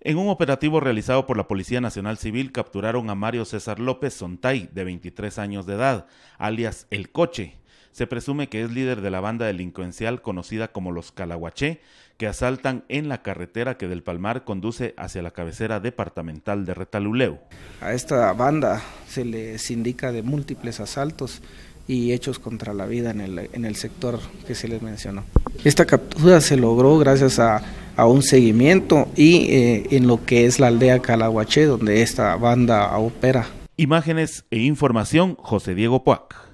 En un operativo realizado por la Policía Nacional Civil capturaron a Mario César López Sontay, de 23 años de edad, alias El Coche. Se presume que es líder de la banda delincuencial conocida como los Calahuaché, que asaltan en la carretera que del Palmar conduce hacia la cabecera departamental de Retaluleu. A esta banda se les indica de múltiples asaltos y hechos contra la vida en el, en el sector que se les mencionó. Esta captura se logró gracias a a un seguimiento y eh, en lo que es la aldea Calaguache donde esta banda opera. Imágenes e información, José Diego Puac.